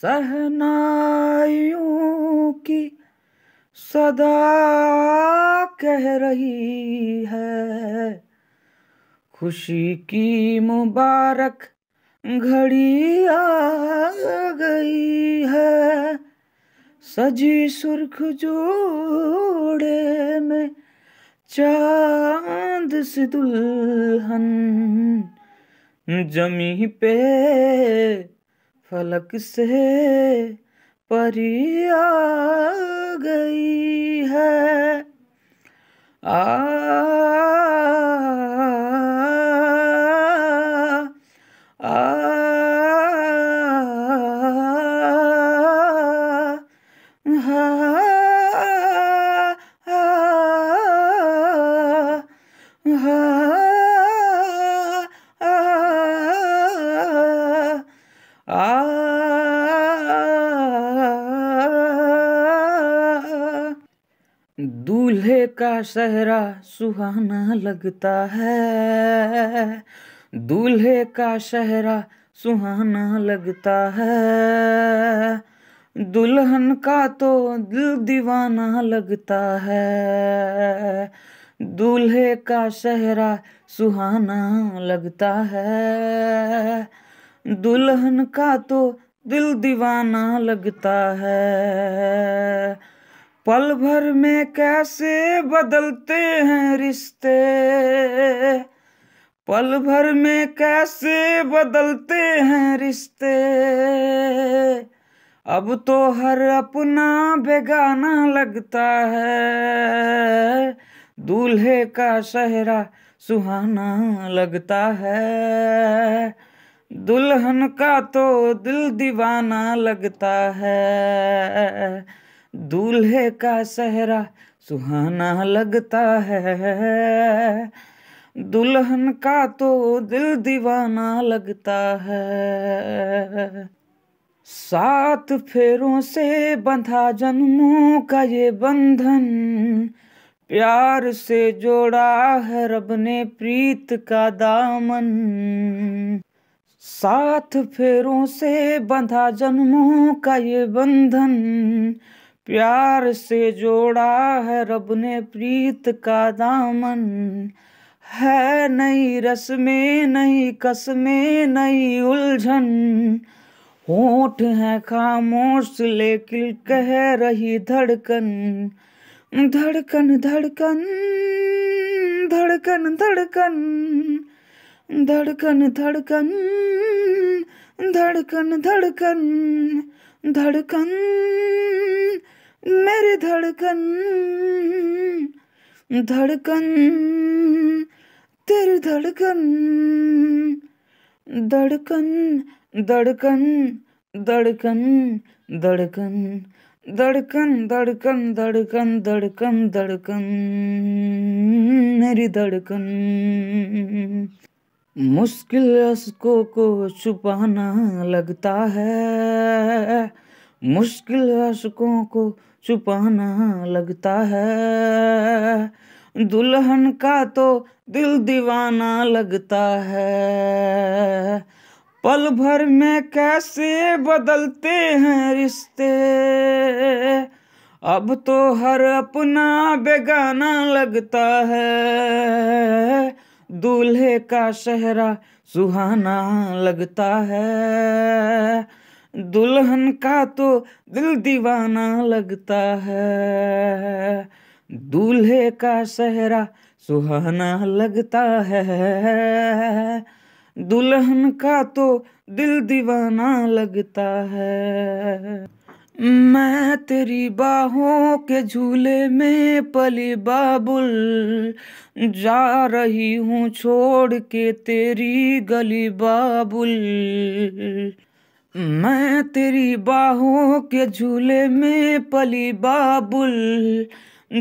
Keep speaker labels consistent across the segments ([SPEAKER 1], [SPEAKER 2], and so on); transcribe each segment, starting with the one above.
[SPEAKER 1] सहनाइयों की सदा कह रही है खुशी की मुबारक घड़ी आ गई है सजी सुर्ख जोड़े में चांद से दुल्हन जमी पे फलक से परी आ गई है आ Ah दूल्हे का सहरा सुहाना लगता है दूल्हे का सेहरा सुहाना लगता है दुल्हन का तो दिल दीवाना लगता है दूल्हे का सेहरा सुहाना लगता है दुल्हन का तो दिल दीवाना लगता है पल भर में कैसे बदलते हैं रिश्ते पल भर में कैसे बदलते हैं रिश्ते अब तो हर अपना बेगाना लगता है दूल्हे का सहरा सुहाना लगता है दुल्हन का तो दिल दीवाना लगता है दूल्हे का सेहरा सुहाना लगता है दुल्हन का तो दिल दीवाना लगता है सात फेरों से बंधा जन्मों का ये बंधन प्यार से जोड़ा है रब ने प्रीत का दामन सात फेरों से बंधा जन्मों का ये बंधन प्यार से जोड़ा है रब ने प्रीत का दामन है नई रस्में नई कसमें नई उलझन होठ है खामोश लेकिन कह रही धड़कन धड़कन धड़कन धड़कन धड़कन धड़कन धड़कन धड़कन धड़कन धड़कन मेरी धड़कन धड़कन तेरी धड़कन धड़कन धड़कन धड़कन धड़कन धड़कन धड़कन धड़कन धड़कन धड़कन मेरी धड़कन मुश्किल अशकों को छुपाना लगता है मुश्किल अशकों को छुपाना लगता है दुल्हन का तो दिल दीवाना लगता है पल भर में कैसे बदलते हैं रिश्ते अब तो हर अपना बेगाना लगता है दूल्हे का सहरा सुहाना लगता है दुल्हन का तो दिल दीवाना लगता है दूल्हे का सहरा सुहाना लगता है दुल्हन का तो दिल दीवाना लगता है मैं तेरी बाहों के झूले में पली बाबुल जा रही हूँ छोड़ के तेरी गली बाबुल मैं तेरी बाहों के झूले में पली बाबुल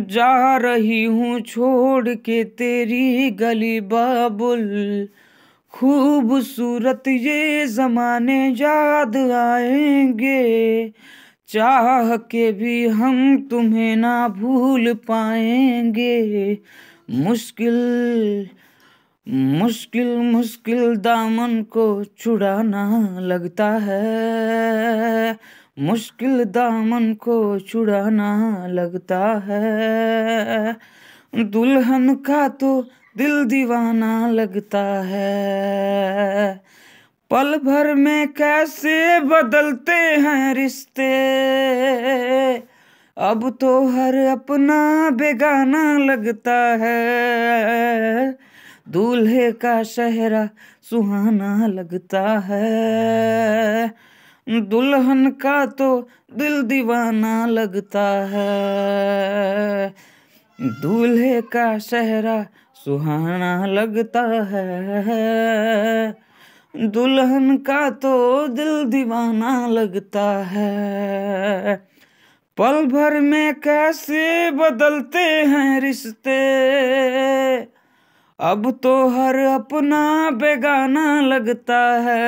[SPEAKER 1] जा रही हूँ छोड़ के तेरी गली बाबुल खूबसूरत ये जमाने याद आएंगे चाह के भी हम तुम्हें ना भूल पाएंगे मुश्किल मुश्किल मुश्किल दामन को छुड़ाना लगता है मुश्किल दामन को छुड़ाना लगता है दुल्हन का तो दिल दीवाना लगता है पल भर में कैसे बदलते हैं रिश्ते अब तो हर अपना बेगाना लगता है दूल्हे का सेहरा सुहाना लगता है दुल्हन का तो दिल दीवाना लगता है दूल्हे का सेहरा सुहाना लगता है दुल्हन का तो दिल दीवाना लगता है पल भर में कैसे बदलते हैं रिश्ते अब तो हर अपना बेगाना लगता है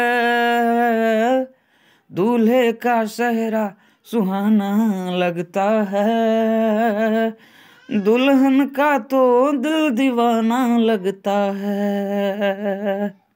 [SPEAKER 1] दूल्हे का सेहरा सुहाना लगता है दुल्हन का तो दिल दीवाना लगता है